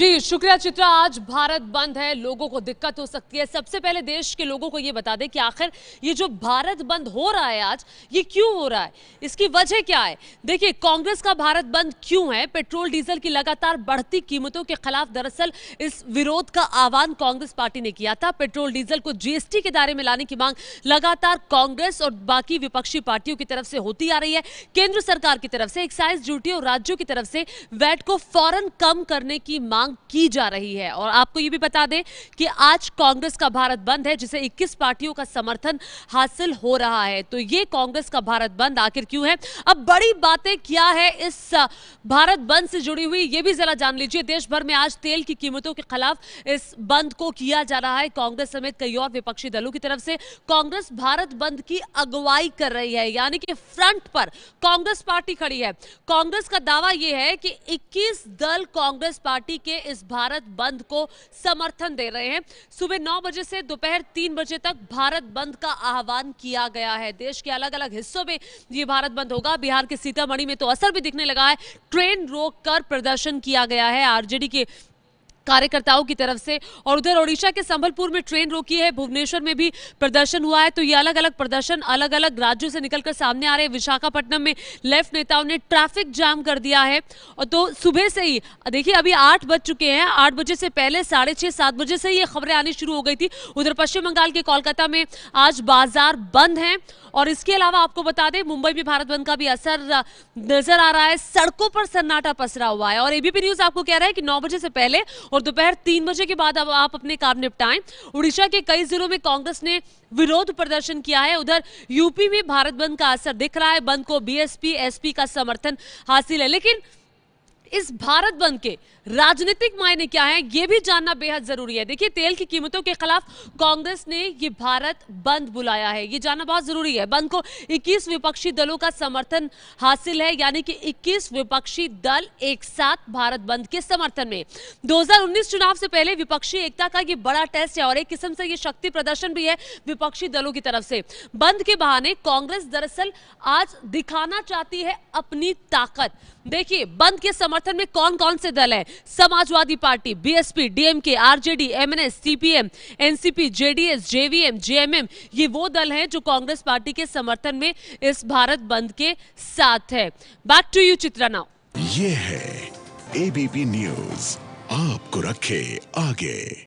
जी शुक्रिया चित्रा आज भारत बंद है लोगों को दिक्कत हो सकती है सबसे पहले देश के लोगों को ये बता दें कि आखिर ये जो भारत बंद हो रहा है आज ये क्यों हो रहा है इसकी वजह क्या है देखिए कांग्रेस का भारत बंद क्यों है पेट्रोल डीजल की लगातार बढ़ती कीमतों के खिलाफ दरअसल इस विरोध का आह्वान कांग्रेस पार्टी ने किया था पेट्रोल डीजल को जीएसटी के दायरे में लाने की मांग लगातार कांग्रेस और बाकी विपक्षी पार्टियों की तरफ से होती आ रही है केंद्र सरकार की तरफ से एक्साइज ड्यूटी और राज्यों की तरफ से वैट को फौरन कम करने की मांग मांग की जा रही है और आपको ये भी बता दें कि आज कांग्रेस का भारत बंद है जिसे 21 पार्टियों का समर्थन हासिल हो रहा है तो ये कांग्रेस का भारत बंद आखिर क्यों है अब बड़ी बातें क्या है इस भारत बंद से जुड़ी हुई ये भी जरा जान लीजिए देश भर में आज तेल की कीमतों के खिलाफ इस बंद को किया जा रहा है कांग्रेस समेत कई और विपक्षी दलों की तरफ से कांग्रेस भारत बंद की अगुवाई कर रही है यानी कि फ्रंट पर कांग्रेस पार्टी खड़ी है कांग्रेस का दावा यह है कि 21 दल कांग्रेस पार्टी के इस भारत बंद को समर्थन दे रहे हैं सुबह नौ बजे से दोपहर तीन बजे तक भारत बंद का आह्वान किया गया है देश के अलग अलग हिस्सों में ये भारत बंद होगा बिहार के सीतामढ़ी में तो असर भी दिखने लगा है ट्रेन रोक कर प्रदर्शन किया गया है आरजेडी के कार्यकर्ताओं की तरफ से और उधर ओडिशा के संभलपुर में ट्रेन रोकी है भुवनेश्वर में भी प्रदर्शन हुआ है तो ये अलग अलग प्रदर्शन अलग अलग राज्यों से निकलकर सामने आ रहे हैं विशाखापट्टनम में लेफ्ट नेताओं ने ट्रैफिक जाम कर दिया है और तो सुबह से ही देखिए अभी आठ बज चुके हैं आठ बजे से पहले साढ़े छह सात बजे से ये खबरें आनी शुरू हो गई थी उधर पश्चिम बंगाल के कोलकाता में आज बाजार बंद है और इसके अलावा आपको बता दें मुंबई में भारत बंद का भी असर नजर आ रहा है सड़कों पर सन्नाटा पसरा हुआ है और एबीपी न्यूज आपको कह रहा है कि नौ बजे से पहले और और दोपहर तीन बजे के बाद अब आप अपने काम निपटाएं उड़ीसा के कई जिलों में कांग्रेस ने विरोध प्रदर्शन किया है उधर यूपी में भारत बंद का असर दिख रहा है बंद को बीएसपी एसपी का समर्थन हासिल है लेकिन इस भारत बंद के राजनीतिक मायने क्या है यह भी जानना बेहद जरूरी है देखिए तेल की कीमतों के खिलाफ कांग्रेस ने ये भारत बंद बुलाया है ये जानना बहुत जरूरी है बंद को 21 विपक्षी दलों का समर्थन हासिल है यानी कि 21 विपक्षी दल एक साथ भारत बंद के समर्थन में 2019 चुनाव से पहले विपक्षी एकता का ये बड़ा टेस्ट है और एक किस्म से ये शक्ति प्रदर्शन भी है विपक्षी दलों की तरफ से बंद के बहाने कांग्रेस दरअसल आज दिखाना चाहती है अपनी ताकत देखिए बंद के समर्थन समर्थन में कौन कौन से दल हैं Samajwadi party BSP DMK RJD MNS CPM NCP JDS JVM JMM ये वो दल हैं जो कांग्रेस पार्टी के समर्थन में इस भारत बंद के साथ है back to you Chitra now ये है एबीपी न्यूज आपको रखे आगे